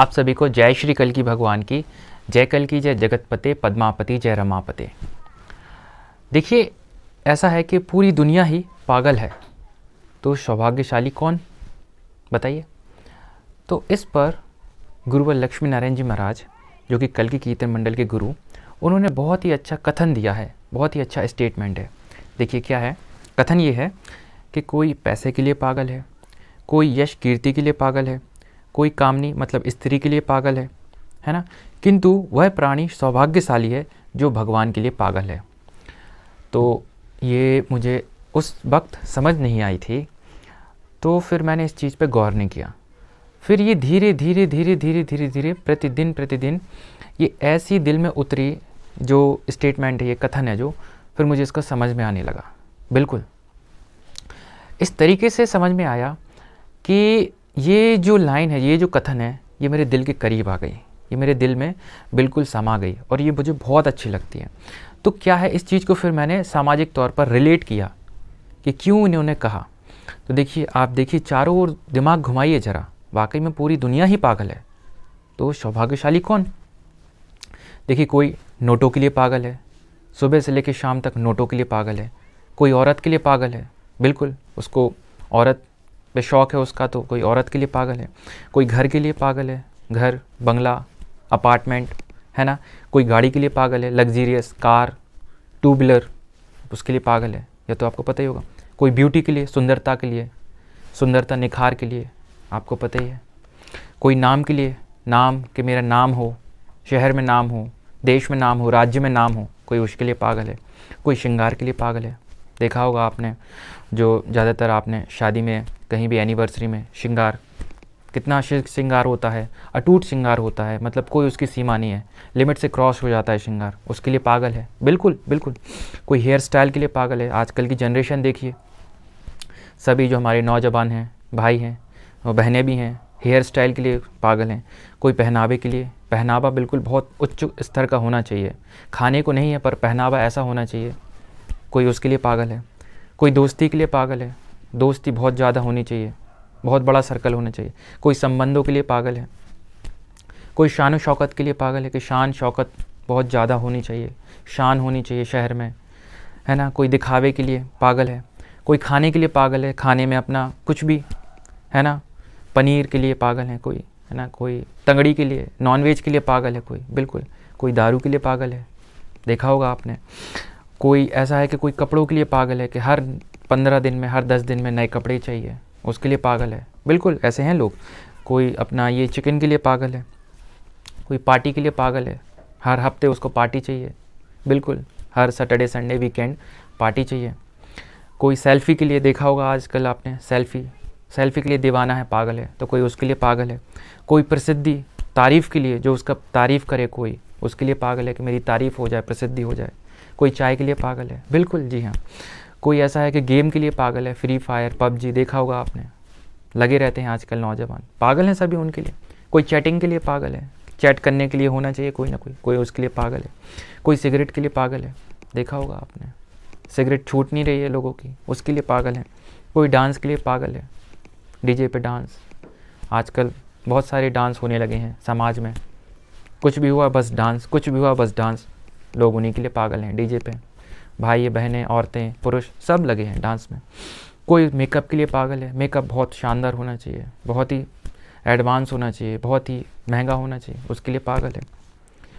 आप सभी को जय श्री कल की भगवान की जय कल की जय जगतपते पद्मापति जय रमापते देखिए ऐसा है कि पूरी दुनिया ही पागल है तो सौभाग्यशाली कौन बताइए तो इस पर गुरुवर लक्ष्मी नारायण जी महाराज जो कि कल की कीर्तन मंडल के गुरु उन्होंने बहुत ही अच्छा कथन दिया है बहुत ही अच्छा स्टेटमेंट है देखिए क्या है कथन ये है कि कोई पैसे के लिए पागल है कोई यश कीर्ति के लिए पागल है कोई काम नहीं मतलब स्त्री के लिए पागल है है ना किंतु वह प्राणी सौभाग्यशाली है जो भगवान के लिए पागल है तो ये मुझे उस वक्त समझ नहीं आई थी तो फिर मैंने इस चीज़ पे गौर नहीं किया फिर ये धीरे धीरे धीरे धीरे धीरे धीरे प्रतिदिन प्रतिदिन ये ऐसी दिल में उतरी जो स्टेटमेंट है ये कथन है जो फिर मुझे इसको समझ में आने लगा बिल्कुल इस तरीके से समझ में आया कि ये जो लाइन है ये जो कथन है ये मेरे दिल के करीब आ गई ये मेरे दिल में बिल्कुल समा गई और ये मुझे बहुत अच्छी लगती है तो क्या है इस चीज़ को फिर मैंने सामाजिक तौर पर रिलेट किया कि क्यों इन्होंने कहा तो देखिए आप देखिए चारों ओर दिमाग घुमाइए ज़रा वाकई में पूरी दुनिया ही पागल है तो सौभाग्यशाली कौन देखिए कोई नोटों के लिए पागल है सुबह से लेकर शाम तक नोटों के लिए पागल है कोई औरत के लिए पागल है बिल्कुल उसको औरत बेशौक है उसका तो कोई औरत के लिए पागल है कोई घर के लिए पागल है घर बंगला अपार्टमेंट है ना कोई गाड़ी के लिए पागल है लग्जीरियस कार टू व्हीलर उसके लिए पागल है यह तो आपको पता ही होगा कोई ब्यूटी के लिए सुंदरता के लिए सुंदरता निखार के लिए आपको पता ही है कोई नाम के लिए नाम कि मेरा नाम हो शहर में नाम हो देश में नाम हो राज्य में नाम हो कोई उसके लिए पागल है कोई श्रृंगार के लिए पागल है देखा होगा आपने जो ज़्यादातर आपने शादी में कहीं भी एनिवर्सरी में श्रृंगार कितना श्रृंगार होता है अटूट श्रृंगार होता है मतलब कोई उसकी सीमा नहीं है लिमिट से क्रॉस हो जाता है श्रृंगार उसके लिए पागल है बिल्कुल बिल्कुल कोई हेयर स्टाइल के लिए पागल है आजकल की जनरेशन देखिए सभी जो हमारे नौजवान हैं भाई हैं और बहनें भी हैं हेयर स्टाइल के लिए पागल हैं कोई पहनावे के लिए पहनावा बिल्कुल बहुत उच्च स्तर का होना चाहिए खाने को नहीं है पर पहनावा ऐसा होना चाहिए कोई उसके लिए पागल है कोई दोस्ती के लिए पागल है दोस्ती बहुत ज़्यादा होनी चाहिए बहुत बड़ा सर्कल होना चाहिए कोई संबंधों के लिए पागल है कोई शान शौकत के लिए पागल है कि शान शौकत बहुत ज़्यादा होनी चाहिए शान होनी चाहिए शहर में है ना कोई दिखावे के लिए पागल है कोई खाने के लिए पागल है खाने में अपना कुछ भी है ना पनीर के लिए पागल है कोई है ना कोई तंगड़ी के लिए नॉनवेज के लिए पागल है कोई बिल्कुल कोई दारू के लिए पागल है देखा होगा आपने कोई ऐसा है कि कोई कपड़ों के लिए पागल है कि हर पंद्रह दिन में हर दस दिन में नए कपड़े चाहिए उसके लिए पागल है बिल्कुल ऐसे हैं लोग कोई अपना ये चिकन के लिए पागल है कोई पार्टी के लिए पागल है हर हफ्ते उसको पार्टी चाहिए बिल्कुल हर सैटरडे संडे वीकेंड पार्टी चाहिए कोई सेल्फ़ी के लिए देखा होगा आजकल आपने सेल्फ़ी सेल्फ़ी के लिए दीवाना है पागल है तो कोई उसके लिए पागल है कोई प्रसिद्धि तारीफ़ के लिए जो उसका तारीफ़ करे कोई उसके लिए पागल है कि मेरी तारीफ़ हो जाए प्रसिद्धि हो जाए कोई चाय के लिए पागल है बिल्कुल जी हाँ कोई ऐसा है कि गेम के लिए पागल है फ्री फायर पबजी देखा होगा आपने लगे रहते हैं आजकल नौजवान पागल हैं सभी उनके लिए कोई चैटिंग के लिए पागल है चैट करने के लिए होना चाहिए कोई ना कोई कोई उसके लिए पागल है कोई सिगरेट के लिए पागल है देखा होगा आपने सिगरेट छूट नहीं रही है लोगों की उसके लिए पागल है कोई डांस के लिए पागल है डीजे पे डांस आजकल बहुत सारे डांस होने लगे हैं समाज में कुछ भी हुआ बस डांस कुछ भी हुआ बस डांस लोग उन्हीं के लिए पागल हैं डीजे पे भाई बहनें औरतें पुरुष सब लगे हैं डांस में कोई मेकअप के लिए पागल है मेकअप बहुत शानदार होना चाहिए बहुत ही एडवांस होना चाहिए बहुत ही महंगा होना चाहिए उसके लिए पागल है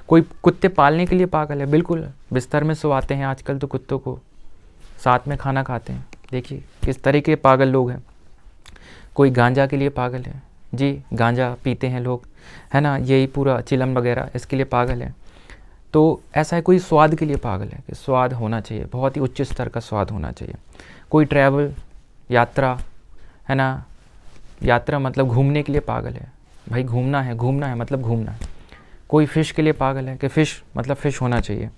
कोई कुत्ते पालने के लिए पागल है बिल्कुल बिस्तर में सुवाते हैं आजकल तो कुत्तों को साथ में खाना खाते हैं देखिए किस तरीके के पागल लोग हैं कोई गांजा के लिए पागल है जी गांजा पीते हैं लोग है ना यही पूरा चिलम वगैरह इसके लिए पागल है तो ऐसा है कोई स्वाद के लिए पागल है कि स्वाद होना चाहिए बहुत ही उच्च स्तर का स्वाद होना चाहिए कोई ट्रैवल यात्रा है ना यात्रा मतलब घूमने के लिए पागल है भाई घूमना है घूमना है मतलब घूमना है कोई फ़िश के लिए पागल है कि फ़िश मतलब फ़िश होना चाहिए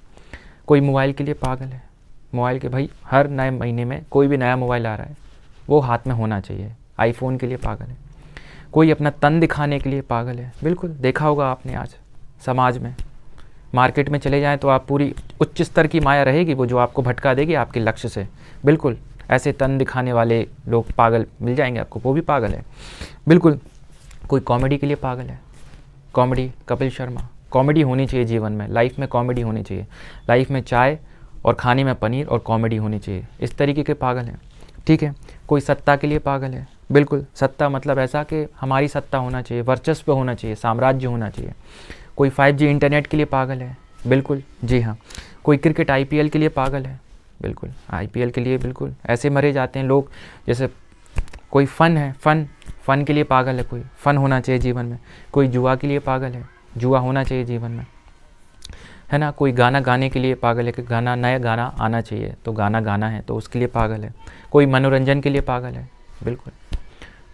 कोई मोबाइल के लिए पागल है मोबाइल के भाई हर नए महीने में कोई भी नया मोबाइल आ रहा है वो हाथ में होना चाहिए आईफोन के लिए पागल है कोई अपना तन दिखाने के लिए पागल है बिल्कुल देखा होगा आपने आज समाज में मार्केट में चले जाएँ तो आप पूरी उच्च स्तर की माया रहेगी वो जो आपको भटका देगी आपके लक्ष्य से बिल्कुल ऐसे तन दिखाने वाले लोग पागल मिल जाएंगे आपको वो भी पागल है बिल्कुल कोई कॉमेडी के लिए पागल है कॉमेडी कपिल शर्मा कॉमेडी होनी चाहिए जीवन में लाइफ में कॉमेडी होनी चाहिए लाइफ में चाय और खाने में पनीर और कॉमेडी होनी चाहिए इस तरीके के पागल हैं ठीक है कोई सत्ता के लिए पागल है बिल्कुल सत्ता मतलब ऐसा कि हमारी सत्ता होना चाहिए वर्चस्व होना चाहिए साम्राज्य होना चाहिए कोई 5G इंटरनेट के लिए पागल है बिल्कुल जी हाँ कोई क्रिकेट आईपीएल के लिए पागल है बिल्कुल आईपीएल के लिए बिल्कुल ऐसे मरे जाते हैं लोग जैसे कोई फ़न है फ़न फ़न के लिए पागल है कोई फ़न होना चाहिए जीवन में कोई जुआ के लिए पागल है जुआ होना चाहिए जीवन में है ना कोई गाना गाने के लिए पागल है कि गाना नया गाना आना चाहिए तो गाना गाना है तो उसके लिए पागल है कोई मनोरंजन के लिए पागल है बिल्कुल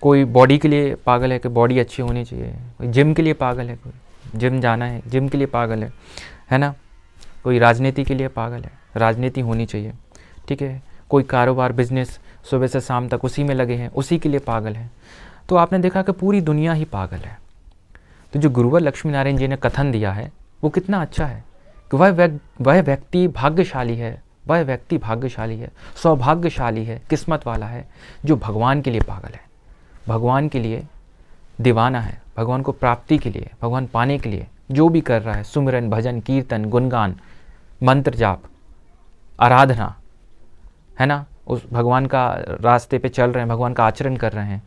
कोई बॉडी के लिए पागल है कि बॉडी अच्छी होनी चाहिए कोई जिम के लिए पागल है कोई जिम जाना है जिम के लिए पागल है है ना कोई राजनीति के लिए पागल है राजनीति होनी चाहिए ठीक है कोई कारोबार बिजनेस सुबह से शाम तक उसी में लगे हैं उसी के लिए पागल है तो आपने देखा कि पूरी दुनिया ही पागल है तो जो गुरुवर लक्ष्मी नारायण जी ने कथन दिया है वो कितना अच्छा है कि वह वह व्यक्ति भाग्यशाली है वह व्यक्ति भाग्यशाली है सौभाग्यशाली है किस्मत वाला है जो भगवान के लिए पागल है भगवान के लिए दीवाना है भगवान को प्राप्ति के लिए भगवान पाने के लिए जो भी कर रहा है सुमिरन भजन कीर्तन गुणगान मंत्र जाप आराधना है ना उस भगवान का रास्ते पे चल रहे हैं भगवान का आचरण कर रहे हैं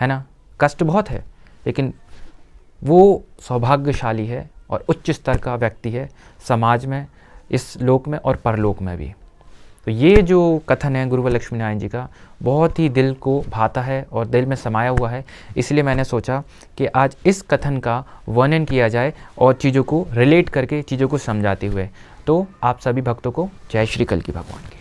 है ना कष्ट बहुत है लेकिन वो सौभाग्यशाली है और उच्च स्तर का व्यक्ति है समाज में इस लोक में और परलोक में भी तो ये जो कथन है गुरुवर लक्ष्मी नारायण जी का बहुत ही दिल को भाता है और दिल में समाया हुआ है इसलिए मैंने सोचा कि आज इस कथन का वर्णन किया जाए और चीज़ों को रिलेट करके चीज़ों को समझाते हुए तो आप सभी भक्तों को जय श्री कल की भगवान की